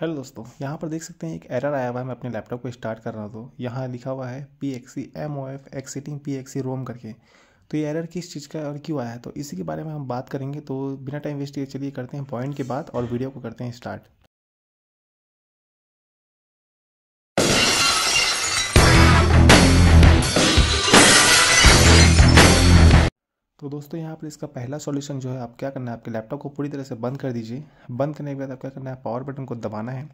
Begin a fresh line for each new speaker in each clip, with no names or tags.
hello दोस्तों यहाँ पर देख सकते हैं एक एरर आया हुआ है मैं अपने लैपटॉप को स्टार्ट कर रहा हूँ तो यहाँ लिखा हुआ है P X E M O F exiting P X E ROM करके तो ये एरर किस चीज़ का और क्यों आया है तो इसी के बारे में हम बात करेंगे तो बिना टाइम वेस्ट किए चलिए करते हैं पॉइंट के बाद और वीडियो को करते हैं स्टार्ट तो दोस्तों यहाँ पर इसका पहला सॉल्यूशन जो है आप क्या करना है आपके लैपटॉप को पूरी तरह से बंद कर दीजिए बंद करने के बाद आप क्या करना है पावर बटन को दबाना है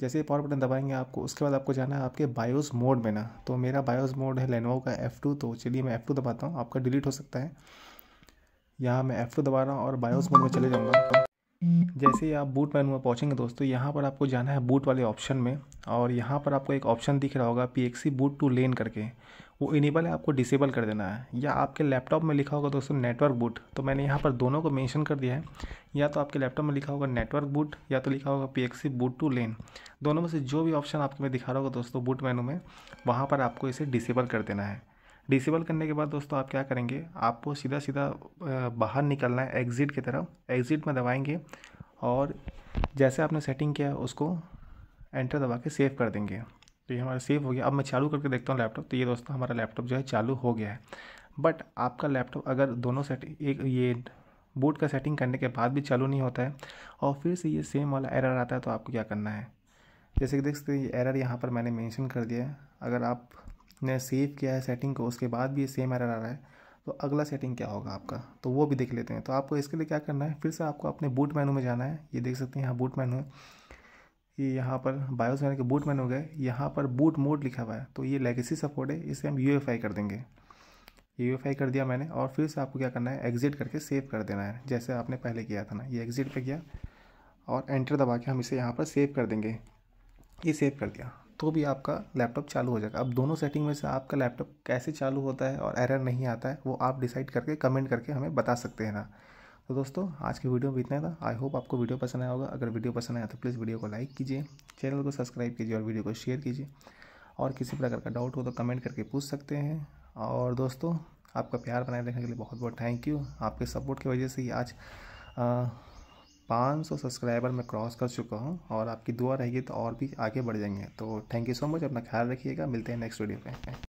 जैसे ही पावर बटन दबाएंगे आपको उसके बाद आपको जाना है आपके बायोस मोड में ना तो मेरा बायोस मोड है लेनोवो का F2 तो चलिए मैं F2 दबाता हूँ आपका डिलीट हो सकता है यहाँ मैं F2 दबा रहा हूँ और बायोस मोड में चले जाऊँगा जैसे ही आप बूट मेनू में पहुँचेंगे दोस्तों तो यहाँ पर आपको जाना है बूट वाले ऑप्शन में और यहाँ पर आपको एक ऑप्शन दिख रहा होगा P X E boot to LAN करके वो इनेबल है आपको डिसेबल कर देना है या आपके लैपटॉप में लिखा होगा दोस्तों नेटवर्क बूट तो मैंने यहाँ पर दोनों को मेंशन कर दिया है या तो आपके लैपटॉप में लिखा होगा नेटवर्क बूट या तो लिखा होगा पी बूट टू लेन दोनों में से जो भी ऑप्शन आपके मैं दिखा रहा होगा दोस्तों बूट मेनू में वहाँ पर आपको इसे डिसेबल कर देना है डिसेबल करने के बाद दोस्तों आप क्या करेंगे आपको सीधा सीधा बाहर निकलना है एग्ज़िट की तरफ एग्ज़िट में दबाएंगे और जैसे आपने सेटिंग किया उसको एंटर दबा के सेव कर देंगे तो ये हमारा सेव हो गया अब मैं चालू करके देखता हूँ लैपटॉप तो ये दोस्तों हमारा लैपटॉप जो है चालू हो गया है बट आपका लैपटॉप अगर दोनों सेटिंग एक ये बूट का सेटिंग करने के बाद भी चालू नहीं होता है और फिर से ये सेम वाला एरर आता है तो आपको क्या करना है जैसे कि देख सकते हैं ये एरर यहाँ पर मैंने मेंशन कर दिया है अगर आप ने सेव किया है सेटिंग को उसके बाद भी सेम एरर आ रहा है तो अगला सेटिंग क्या होगा आपका तो वो भी देख लेते हैं तो आपको इसके लिए क्या करना है फिर से आपको अपने बूट मेनू में जाना है ये देख सकते हैं यहाँ बूट मेनू है ये यहाँ पर बायोस मेनू के बूट मेनू गए यहाँ पर बूट मोड लिखा हुआ है तो ये लेगेसी सपोर्ट है इसे हम यू कर देंगे यू कर दिया मैंने और फिर से आपको क्या करना है एग्जिट करके सेव कर देना है जैसे आपने पहले किया था ना ये एग्जिट पर किया और एंटर दबा के हम इसे यहाँ पर सेव कर देंगे ये सेव कर दिया तो भी आपका लैपटॉप चालू हो जाएगा अब दोनों सेटिंग में से आपका लैपटॉप कैसे चालू होता है और एरर नहीं आता है वो आप डिसाइड करके कमेंट करके हमें बता सकते हैं ना तो दोस्तों आज की वीडियो में इतना था आई होप आपको वीडियो पसंद आया होगा अगर वीडियो पसंद आया तो प्लीज़ वीडियो को लाइक कीजिए चैनल को सब्सक्राइब कीजिए और वीडियो को शेयर कीजिए और किसी प्रकार का डाउट हो तो कमेंट करके पूछ सकते हैं और दोस्तों आपका प्यार बनाए रखने के लिए बहुत बहुत थैंक यू आपके सपोर्ट की वजह से ही आज आ, 500 सब्सक्राइबर मैं क्रॉस कर चुका हूँ और आपकी दुआ रहेगी तो और भी आगे बढ़ जाएंगे तो थैंक यू सो मच अपना ख्याल रखिएगा मिलते हैं नेक्स्ट वीडियो पर